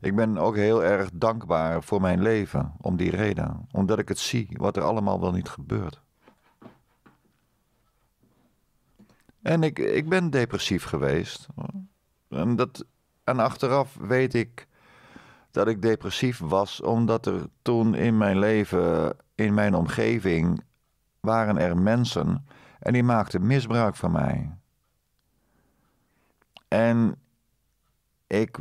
Ik ben ook heel erg dankbaar voor mijn leven, om die reden. Omdat ik het zie, wat er allemaal wel niet gebeurt. En ik, ik ben depressief geweest. En, dat, en achteraf weet ik dat ik depressief was, omdat er toen in mijn leven, in mijn omgeving, waren er mensen en die maakten misbruik van mij. En ik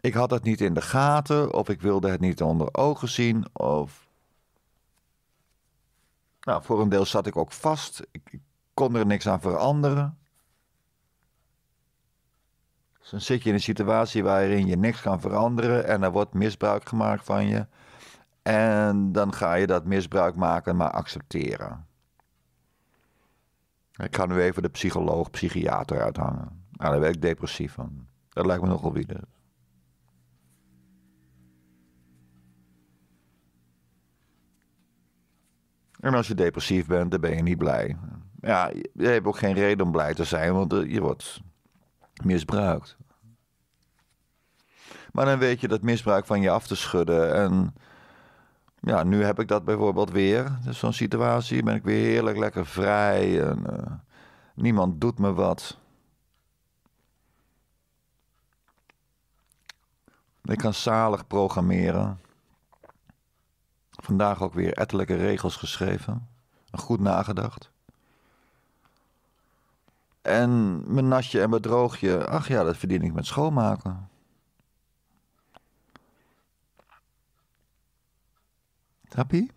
ik had het niet in de gaten, of ik wilde het niet onder ogen zien, of. Nou, voor een deel zat ik ook vast. Ik, kon er niks aan veranderen. Dus dan zit je in een situatie waarin je niks kan veranderen en er wordt misbruik gemaakt van je. En dan ga je dat misbruik maken, maar accepteren. Ik ga nu even de psycholoog, psychiater uithangen. Nou, daar ben ik depressief van. Dat lijkt me nogal wie dus. En als je depressief bent, dan ben je niet blij. Ja, je hebt ook geen reden om blij te zijn, want eh, je wordt misbruikt. Maar dan weet je dat misbruik van je af te schudden. En ja, nu heb ik dat bijvoorbeeld weer. Dus zo'n situatie ben ik weer heerlijk lekker vrij. En, eh, niemand doet me wat. Ik kan zalig programmeren. Vandaag ook weer ettelijke regels geschreven. Goed nagedacht. En mijn nasje en mijn droogje, Ach ja, dat verdien ik met schoonmaken. Happy?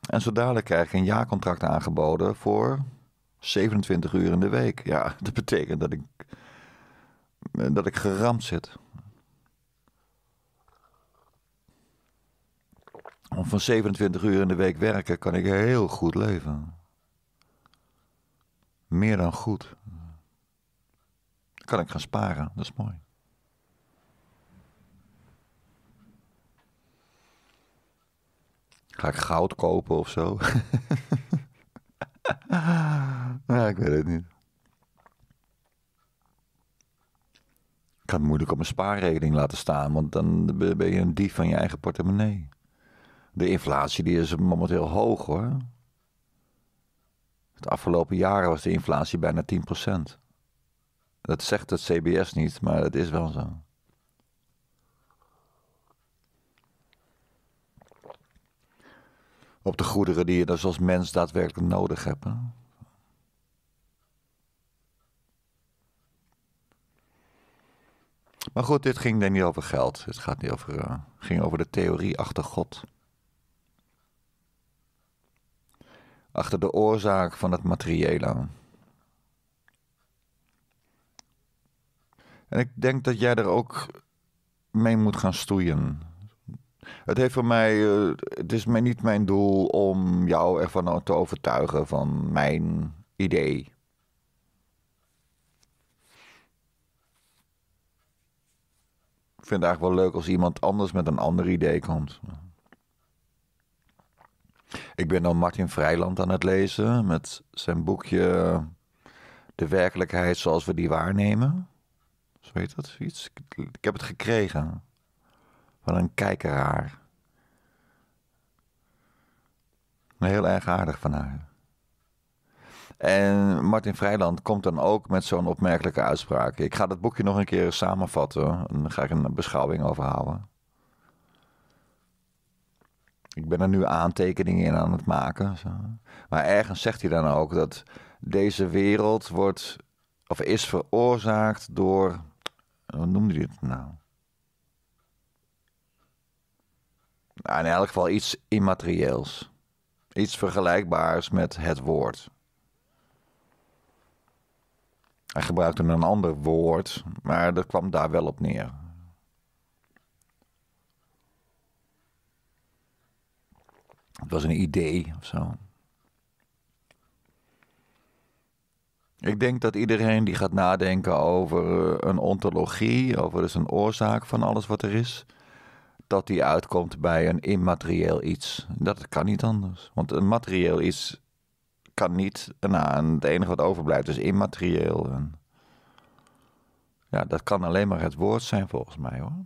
En zo dadelijk krijg ik een jaarcontract aangeboden voor 27 uur in de week. Ja, dat betekent dat ik, dat ik geramd zit. Om van 27 uur in de week werken kan ik heel goed leven. Meer dan goed. kan ik gaan sparen, dat is mooi. Ga ik goud kopen of zo? ik weet het niet. Ik kan het moeilijk op mijn spaarrekening laten staan, want dan ben je een dief van je eigen portemonnee. De inflatie die is momenteel hoog hoor. Het afgelopen jaren was de inflatie bijna 10%. Dat zegt het CBS niet, maar dat is wel zo. Op de goederen die je dus als mens daadwerkelijk nodig hebt. Maar goed, dit ging dan niet over geld. Het gaat niet over, eh, ging over de theorie achter God. achter de oorzaak van het materiële aan. En ik denk dat jij er ook mee moet gaan stoeien. Het heeft voor mij, eh, het is mij niet mijn doel om jou ervan te overtuigen van mijn idee. Ik vind het eigenlijk wel leuk als iemand anders met een ander idee komt. Ik ben dan Martin Vrijland aan het lezen met zijn boekje De werkelijkheid zoals we die waarnemen. Zo heet dat iets. Ik heb het gekregen van een kijkeraar. Heel erg aardig van haar. En Martin Vrijland komt dan ook met zo'n opmerkelijke uitspraak. Ik ga dat boekje nog een keer samenvatten en daar ga ik een beschouwing over houden ik ben er nu aantekeningen in aan het maken. Zo. Maar ergens zegt hij dan ook dat deze wereld wordt of is veroorzaakt door. Hoe noemde hij het nou? nou? In elk geval iets immaterieels. Iets vergelijkbaars met het woord. Hij gebruikte een ander woord, maar dat kwam daar wel op neer. Het was een idee of zo. Ik denk dat iedereen die gaat nadenken over eh, een ontologie, over dus een oorzaak van alles wat er is, dat die uitkomt bij een immaterieel iets. Dat kan niet anders. Want een materieel iets kan niet. Nou, het enige wat overblijft is immaterieel. En ja, dat kan alleen maar het woord zijn volgens mij hoor.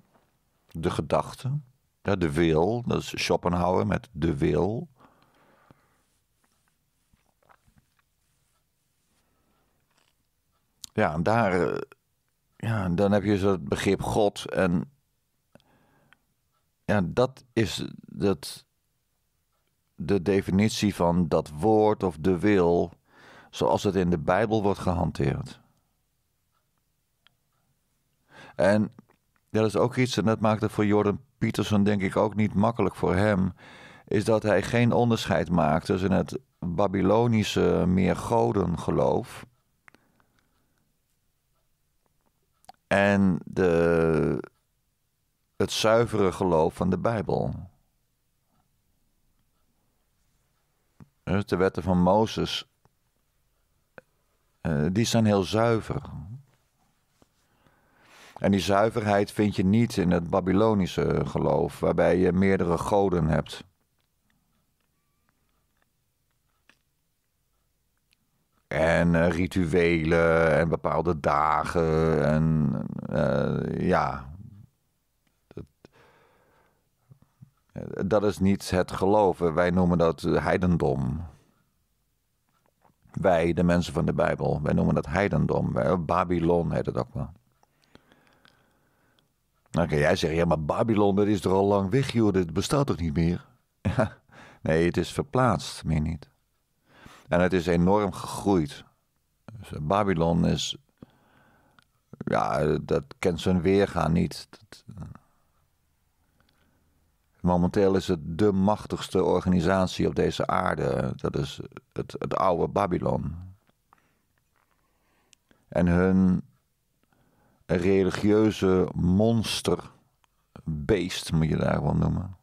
De gedachte de wil, dat is Schopenhauer met de wil. Ja, en daar, eh, ja, dan heb je zo het begrip God en ja, dat is dat, de definitie van dat woord of de wil zoals het in de Bijbel wordt gehanteerd. En dat is ook iets, en dat maakt het voor Jordan Peterson denk ik ook niet makkelijk voor hem, is dat hij geen onderscheid maakt tussen het Babylonische meer godengeloof en de, het zuivere geloof van de Bijbel. Dus de wetten van Mozes, eh, die zijn heel zuiver. En die zuiverheid vind je niet in het Babylonische geloof, waarbij je meerdere goden hebt. En eh, rituelen en bepaalde dagen. En eh, ja. Dat, eh, dat, is niet het geloven. Wij noemen dat heidendom. Wij, de mensen van de Bijbel, wij noemen dat heidendom. Babylon heet het ook wel. Dan jij zeggen, ja, maar Babylon, dat is er al lang weg, joh. Dat bestaat toch niet meer? nee, het is verplaatst, meer niet. En het is enorm gegroeid. Dus eh, Babylon is... Ja, dat kent zijn weergaan niet. Eh, momenteel is het de machtigste organisatie op deze aarde. Dat is het, het oude Babylon. En hun religieuze monster, beest moet je daar wel noemen.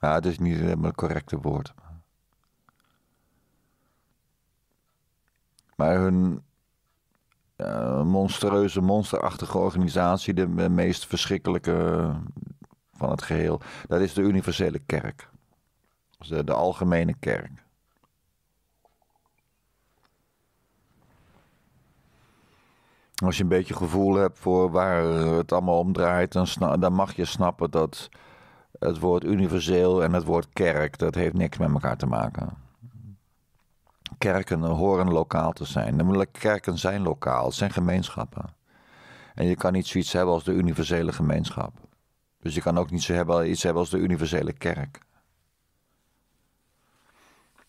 Ja, het is niet helemaal het correcte woord. Maar hun uh, monsterachtige organisatie, de meest verschrikkelijke van het geheel, dat is de universele kerk. Dus de, de algemene kerk. Als je een beetje gevoel hebt voor waar het allemaal om draait, dan, dan mag je snappen dat het woord universeel en het woord kerk, dat heeft niks met elkaar te maken. Kerken horen lokaal te zijn. Kerken zijn lokaal, het zijn gemeenschappen. En je kan niet zoiets hebben als de universele gemeenschap. Dus je kan ook niet zo hebben, iets hebben als de universele kerk.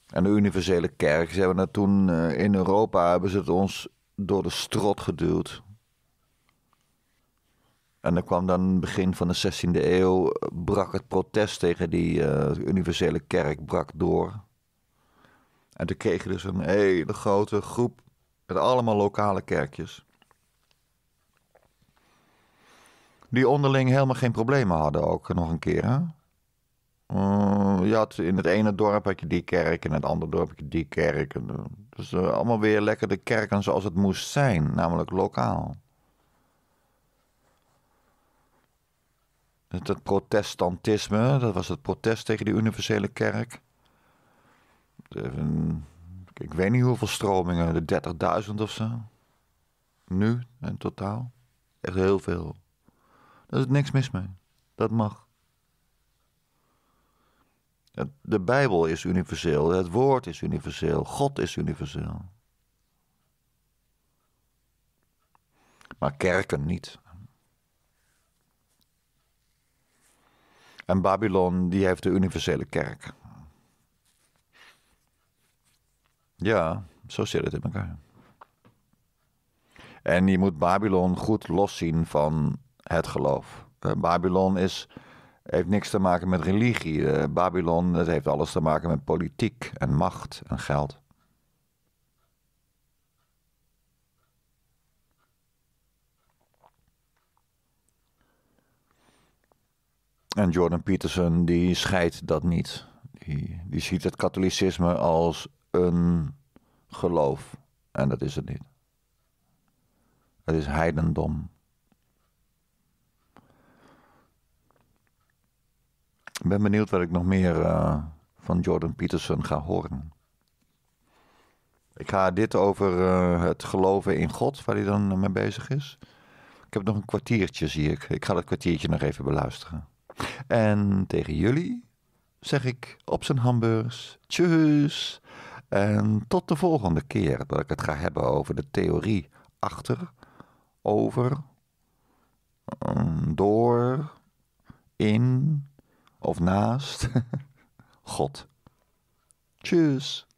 En de universele kerk, ze hebben toen eh, in Europa, hebben ze het ons door de strot geduwd. En dan kwam dan begin van de 16e eeuw, brak het protest tegen die eh, universele kerk brak door. En toen kreeg je dus een hele grote groep met allemaal lokale kerkjes. Die onderling helemaal geen problemen hadden ook, nog een keer. Hè? Eh, in het ene dorp had je die kerk, in het andere dorp had je die kerk. En, eh, dus eh, allemaal weer lekker de kerken zoals het moest zijn, namelijk lokaal. het protestantisme, dat was het protest tegen die universele kerk. Ik weet niet hoeveel stromingen, de 30.000 of zo. Nu in totaal. Echt heel veel. Daar is niks mis mee. Dat mag. De Bijbel is universeel, het woord is universeel, God is universeel. Maar kerken niet. En Babylon, die heeft de universele kerk. Ja, zo zit het in elkaar. En je moet Babylon goed loszien van het geloof. Eh, Babylon is heeft niks te maken met religie. Eh, Babylon, dat heeft alles te maken met politiek en macht en geld. En Jordan Peterson die scheidt dat niet. Die, die ziet het katholicisme als een geloof. En dat is het niet. Het is heidendom. Ik ben benieuwd wat ik nog meer eh, van Jordan Peterson ga horen. Ik ga dit over eh, het geloven in God, waar hij dan mee bezig is. Ik heb nog een kwartiertje, zie ik. Ik ga dat kwartiertje nog even beluisteren. En tegen jullie zeg ik op zijn hamburgers, tjus. En tot de volgende keer dat ik het ga hebben over de theorie achter, over, eh, door, in, of naast God. Tschüss.